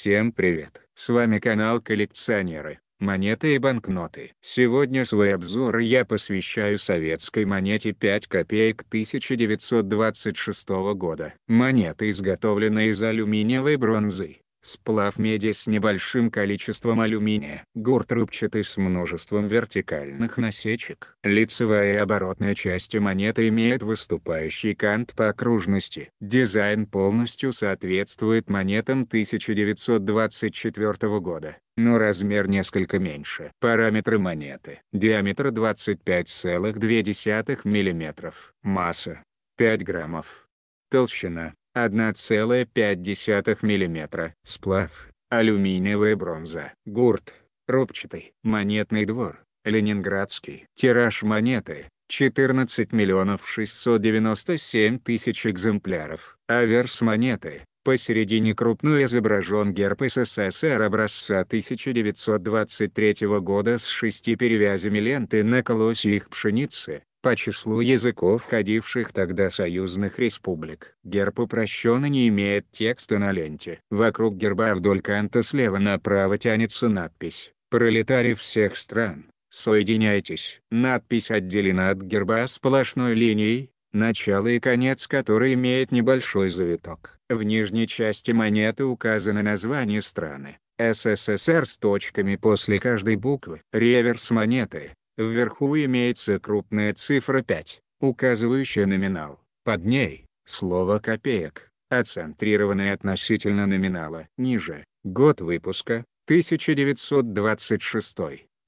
Всем привет! С вами канал Коллекционеры, монеты и банкноты. Сегодня свой обзор я посвящаю советской монете 5 копеек 1926 года. Монета изготовлена из алюминиевой бронзы. Сплав меди с небольшим количеством алюминия. Гурт рубчатый с множеством вертикальных насечек. Лицевая и оборотная части монеты имеют выступающий кант по окружности. Дизайн полностью соответствует монетам 1924 года, но размер несколько меньше. Параметры монеты. Диаметр 25,2 мм. Масса 5 граммов. Толщина 1,5 мм, сплав, алюминиевая бронза, гурт, рубчатый, монетный двор, ленинградский. Тираж монеты 14 миллионов 697 тысяч экземпляров. Аверс монеты. Посередине крупную изображен герб СССР образца 1923 года с шести перевязями ленты на колосьях пшеницы, по числу языков входивших тогда союзных республик. Герб упрощенно не имеет текста на ленте. Вокруг герба вдоль канта слева направо тянется надпись «Пролетарий всех стран, соединяйтесь». Надпись отделена от герба сплошной линией, начало и конец которой имеет небольшой завиток. В нижней части монеты указано название страны. СССР с точками после каждой буквы. Реверс монеты Вверху имеется крупная цифра 5, указывающая номинал, под ней – слово «копеек», отцентрированное относительно номинала. Ниже – год выпуска, 1926.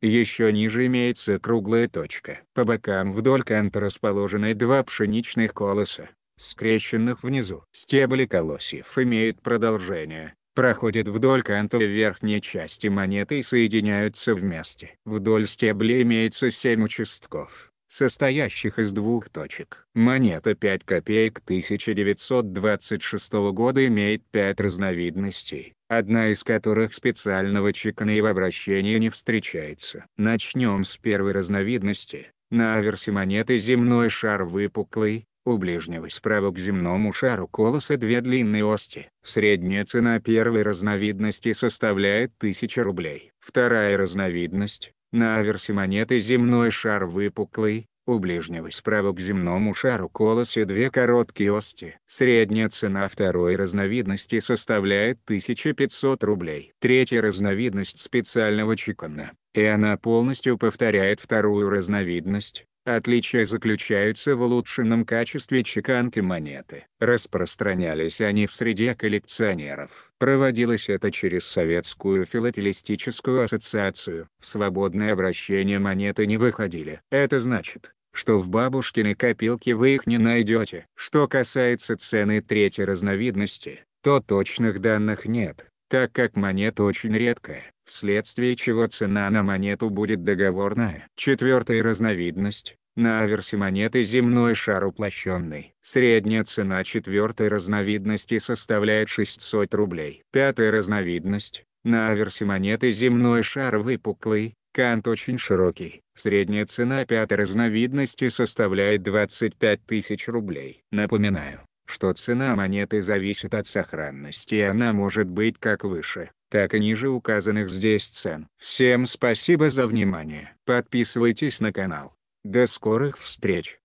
Еще ниже имеется круглая точка. По бокам вдоль канта расположены два пшеничных колоса, скрещенных внизу. Стебли колосьев имеют продолжение, проходят вдоль канта верхней части монеты и соединяются вместе. Вдоль стебля имеется 7 участков, состоящих из двух точек. Монета 5 копеек 1926 года имеет 5 разновидностей, одна из которых специального чекана и в обращении не встречается. Начнем с первой разновидности. На аверсе монеты земной шар выпуклый, у ближнего справа к земному шару колоса две длинные ости. Средняя цена первой разновидности составляет 1000 рублей. Вторая разновидность – на аверсе монеты земной шар выпуклый, у ближнего справа к земному шару колосе две короткие ости. Средняя цена второй разновидности составляет 1500 рублей. Третья разновидность специального чекана, и она полностью повторяет вторую разновидность, Отличия заключаются в улучшенном качестве чеканки монеты. Распространялись они в среде коллекционеров. Проводилось это через Советскую филателистическую ассоциацию. В свободное обращение монеты не выходили. Это значит, что в бабушкины копилки вы их не найдете. Что касается цены третьей разновидности, то точных данных нет, так как монета очень редкая вследствие чего цена на монету будет договорная. Четвертая разновидность – на аверсе монеты земной шар уплощенный. Средняя цена четвертой разновидности составляет 600 рублей. Пятая разновидность – на аверсе монеты земной шар выпуклый, кант очень широкий. Средняя цена пятой разновидности составляет 25 тысяч рублей. Напоминаю, что цена монеты зависит от сохранности и она может быть как выше, так и ниже указанных здесь цен. Всем спасибо за внимание. Подписывайтесь на канал. До скорых встреч!